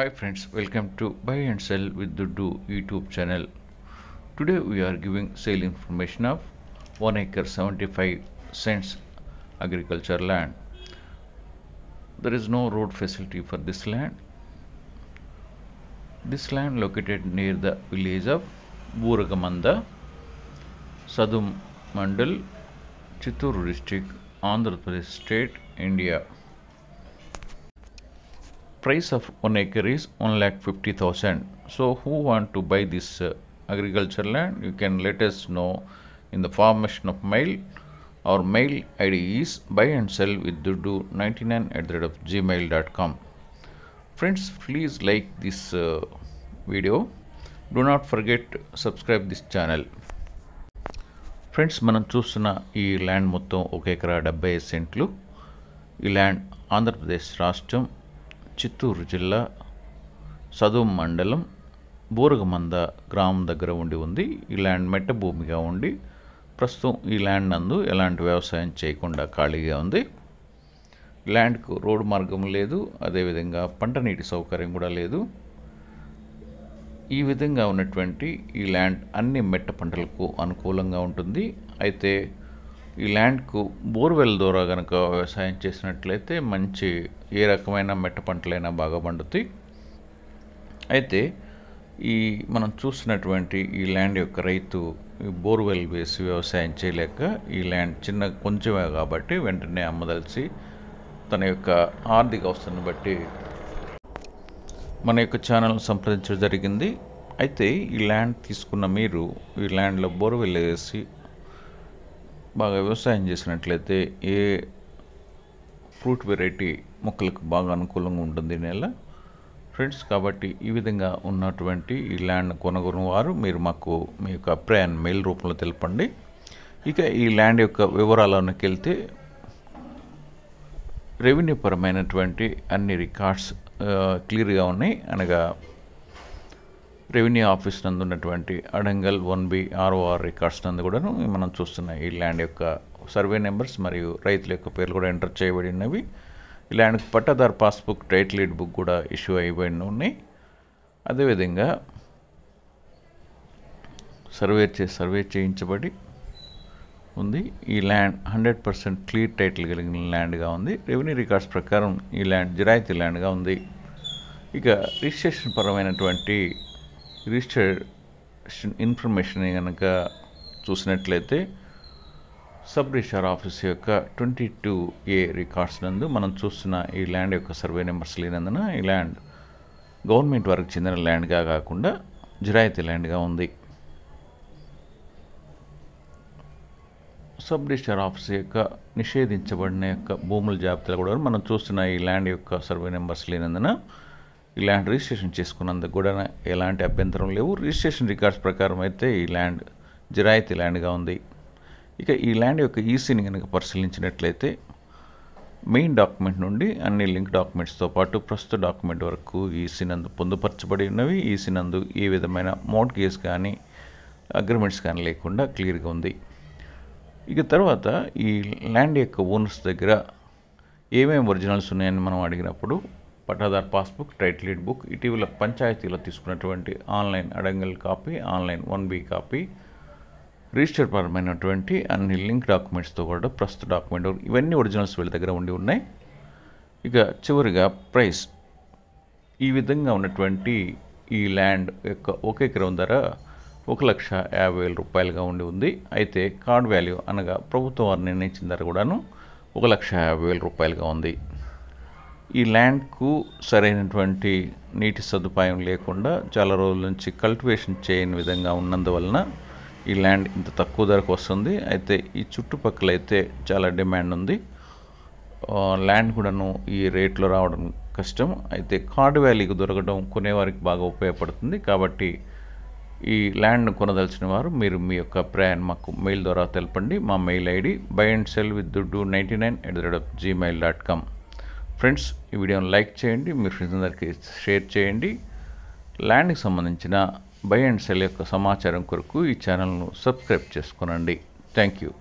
Hi friends, welcome to buy and sell with the do YouTube channel. Today we are giving sale information of 1 acre 75 cents agriculture land. There is no road facility for this land. This land located near the village of Buragamanda, Sadum Mandal, Chittur district, Andhra Pradesh state, India. price of 1 acre is 1,50,000. So who want to buy this uh, agriculture land? You can let us know in the formation of mail. Our mail ID is buy and sell with dudu 99 at the rate of gmail.com. Friends, please like this uh, video. Do not forget subscribe this channel friends మనం చూస్తున్న ఈ land మొత్తం ఒక ఎకరా డెబ్బై సెంట్లు ఈ land Andhra Pradesh రాష్ట్రం చిత్తూరు జిల్లా సదుం మండలం బోరగమంద గ్రామం దగ్గర ఉండి ఉంది ఈ ల్యాండ్ మెట్ట భూమిగా ఉండి ప్రస్తుతం ఈ ల్యాండ్ నందు ఎలాంటి వ్యవసాయం చేయకుండా ఖాళీగా ఉంది ల్యాండ్కు రోడ్డు మార్గం లేదు అదేవిధంగా పంట నీటి సౌకర్యం కూడా లేదు ఈ విధంగా ఉన్నటువంటి ఈ ల్యాండ్ అన్ని మెట్ట పంటలకు అనుకూలంగా ఉంటుంది అయితే ఈ ల్యాండ్కు బోర్వెల్ ద్వారా కనుక వ్యవసాయం చేసినట్లయితే మంచి ఏ రకమైన మెట్ట పంటలైనా బాగా పండుతాయి అయితే ఈ మనం చూసినటువంటి ఈ ల్యాండ్ యొక్క రైతు బోర్వెల్ వేసి వ్యవసాయం చేయలేక ఈ ల్యాండ్ చిన్న కొంచెమే కాబట్టి వెంటనే అమ్మదలిచి తన యొక్క ఆర్థిక అవసరాన్ని బట్టి మన యొక్క ఛానల్ని సంప్రదించడం జరిగింది అయితే ఈ ల్యాండ్ తీసుకున్న మీరు ఈ ల్యాండ్లో బోర్వెల్ వేసి బాగా వ్యవసాయం చేసినట్లయితే ఏ ఫ్రూట్ వెరైటీ మొక్కలకు బాగా అనుకూలంగా ఉంటుంది నేల ఫ్రెండ్స్ కాబట్టి ఈ విధంగా ఉన్నటువంటి ఈ ల్యాండ్ కొనుగోలు వారు మీరు మాకు మీ యొక్క అభిప్రాయాన్ని మెయిల్ రూపంలో తెలపండి ఇక ఈ ల్యాండ్ యొక్క వివరాలలోకి వెళ్తే రెవెన్యూ పరమైనటువంటి అన్ని రికార్డ్స్ క్లియర్గా ఉన్నాయి అనగా రెవెన్యూ ఆఫీస్ నందు ఉన్నటువంటి అడంగల్ వన్ బి ఆర్ఓఆర్ రికార్డ్స్ నందు కూడాను మనం చూస్తున్నాం ఈ ల్యాండ్ యొక్క సర్వే నెంబర్స్ మరియు రైతుల యొక్క పేర్లు కూడా ఎంటర్ చేయబడినవి ఈ ల్యాండ్కి పట్టాదార్ పాస్బుక్ టైట్ లీడ్ బుక్ కూడా ఇష్యూ అయిపోయిన ఉన్నాయి అదేవిధంగా సర్వే చే సర్వే చేయించబడి ఉంది ఈ land hundred percent clear title కలిగిన ల్యాండ్గా ఉంది రెవెన్యూ రికార్డ్స్ ప్రకారం ఈ ల్యాండ్ జిరాయితీ ల్యాండ్గా ఉంది ఇక రిజిస్ట్రేషన్ పరమైనటువంటి రిజిస్టర్ ఇన్ఫర్మేషన్ కనుక చూసినట్లయితే సబ్ రిజిస్టార్ ఆఫీస్ యొక్క ట్వంటీ టూ ఏ రికార్డ్స్ నందు మనం చూస్తున్న ఈ ల్యాండ్ యొక్క సర్వే నెంబర్స్ లేనందున ఈ ల్యాండ్ గవర్నమెంట్ వారికి చెందిన ల్యాండ్గా కాకుండా జిరాయితీ ల్యాండ్గా ఉంది సబ్ రిజిస్టార్ ఆఫీస్ యొక్క నిషేధించబడిన యొక్క భూముల జాబితాలు కూడా మనం చూస్తున్న ఈ ల్యాండ్ యొక్క సర్వే నెంబర్స్ లేనందున ఈ ల్యాండ్ రిజిస్ట్రేషన్ చేసుకున్నందుకు కూడా ఎలాంటి అభ్యంతరం లేవు రిజిస్ట్రేషన్ రికార్డ్స్ ప్రకారం అయితే ఈ ల్యాండ్ జిరాయితీ ల్యాండ్గా ఉంది ఇక ఈ ల్యాండ్ యొక్క ఈసీని కనుక పరిశీలించినట్లయితే మెయిన్ డాక్యుమెంట్ నుండి అన్ని లింక్ డాక్యుమెంట్స్తో పాటు ప్రస్తుత డాక్యుమెంట్ వరకు ఈసీ నందు పొందుపరచబడి ఉన్నవి ఈసీ నందు ఏ విధమైన మోడ్ కేస్ కానీ అగ్రిమెంట్స్ కానీ లేకుండా క్లియర్గా ఉంది ఇక తర్వాత ఈ ల్యాండ్ యొక్క ఓనర్స్ దగ్గర ఏమేమి ఒరిజినల్స్ ఉన్నాయని మనం అడిగినప్పుడు పట్టాదార్ పాస్బుక్ టైట్ లీడ్ బుక్ ఇటీవల పంచాయతీలో తీసుకున్నటువంటి ఆన్లైన్ అడంగల్ copy online one B copy register పరమైనటువంటి అన్ని లింక్ డాక్యుమెంట్స్తో కూడా ప్రస్తుత డాక్యుమెంట్ ఇవన్నీ ఒరిజినల్స్ వీళ్ళ దగ్గర ఉండి ఉన్నాయి ఇక చివరిగా ప్రైస్ ఈ విధంగా ఉన్నటువంటి ఈ ల్యాండ్ యొక్క ఒక ఎకరం ధర ఒక లక్ష యాభై వేల రూపాయలుగా ఉండి ఉంది అయితే కార్డ్ వాల్యూ అనగా ప్రభుత్వం వారు నిర్ణయించిన ధర కూడాను ఒక లక్ష యాభై వేల రూపాయలుగా ఉంది ఈ ల్యాండ్కు సరైనటువంటి నీటి సదుపాయం లేకుండా చాలా రోజుల నుంచి కల్టివేషన్ చేయని విధంగా ఉన్నందువలన ఈ ల్యాండ్ ఇంత తక్కువ ధరకు వస్తుంది అయితే ఈ చుట్టుపక్కల అయితే చాలా డిమాండ్ ఉంది ల్యాండ్ కూడాను ఈ రేట్లో రావడం కష్టం అయితే కార్డ్ వ్యాలీకి దొరకడం కొనేవారికి బాగా ఉపయోగపడుతుంది కాబట్టి ఈ ల్యాండ్ను కొనదలిచిన వారు మీరు మీ యొక్క ప్రయాణం మాకు మెయిల్ ద్వారా తెలపండి మా mail ID buy and sell with దుడ్డు ninety nine at the rate of Gmail dot com friends ఈ వీడియోని లైక్ చేయండి మీ ఫ్రెండ్స్ అందరికీ షేర్ చేయండి ల్యాండ్కి సంబంధించిన బై అండ్ సెల్ యొక్క సమాచారం కొరకు ఈ ఛానల్ను సబ్స్క్రైబ్ చేసుకోనండి థ్యాంక్ యూ